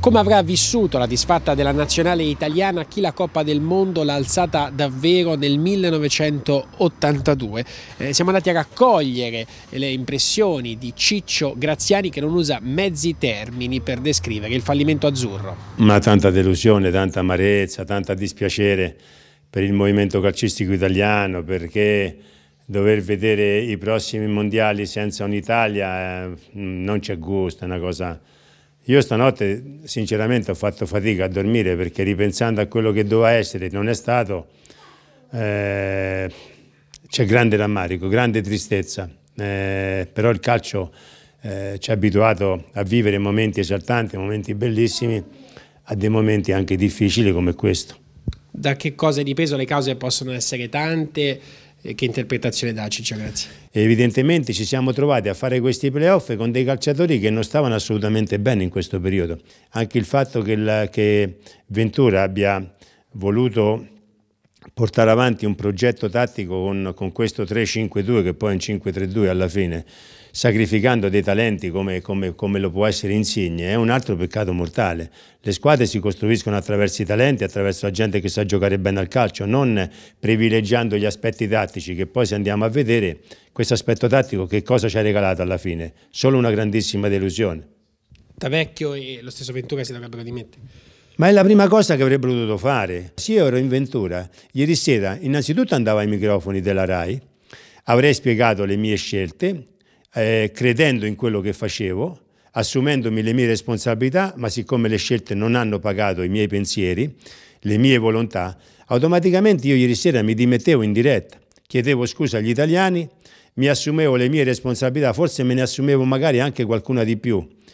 Come avrà vissuto la disfatta della nazionale italiana chi la Coppa del Mondo l'ha alzata davvero nel 1982? Eh, siamo andati a raccogliere le impressioni di Ciccio Graziani che non usa mezzi termini per descrivere il fallimento azzurro. Ma tanta delusione, tanta amarezza, tanta dispiacere per il movimento calcistico italiano perché dover vedere i prossimi mondiali senza un'Italia eh, non c'è gusto, è una cosa io stanotte sinceramente ho fatto fatica a dormire perché ripensando a quello che doveva essere non è stato, eh, c'è grande rammarico, grande tristezza, eh, però il calcio eh, ci ha abituato a vivere momenti esaltanti, momenti bellissimi, a dei momenti anche difficili come questo. Da che cosa è dipeso? Le cause possono essere tante, che interpretazione dà Ciccio? Grazie. Evidentemente ci siamo trovati a fare questi playoff con dei calciatori che non stavano assolutamente bene in questo periodo. Anche il fatto che, la, che Ventura abbia voluto portare avanti un progetto tattico con, con questo 3-5-2 che poi è un 5-3-2 alla fine, sacrificando dei talenti come, come, come, lo può essere Insigne, è un altro peccato mortale. Le squadre si costruiscono attraverso i talenti, attraverso la gente che sa giocare bene al calcio, non privilegiando gli aspetti tattici, che poi se andiamo a vedere questo aspetto tattico che cosa ci ha regalato alla fine? Solo una grandissima delusione. Tavecchio e lo stesso Ventura si dovrebbero dimettere. Ma è la prima cosa che avrebbero dovuto fare. Se io ero in Ventura, ieri sera innanzitutto andavo ai microfoni della RAI, avrei spiegato le mie scelte, eh, credendo in quello che facevo, assumendomi le mie responsabilità, ma siccome le scelte non hanno pagato i miei pensieri, le mie volontà, automaticamente io ieri sera mi dimettevo in diretta, chiedevo scusa agli italiani, mi assumevo le mie responsabilità, forse me ne assumevo magari anche qualcuna di più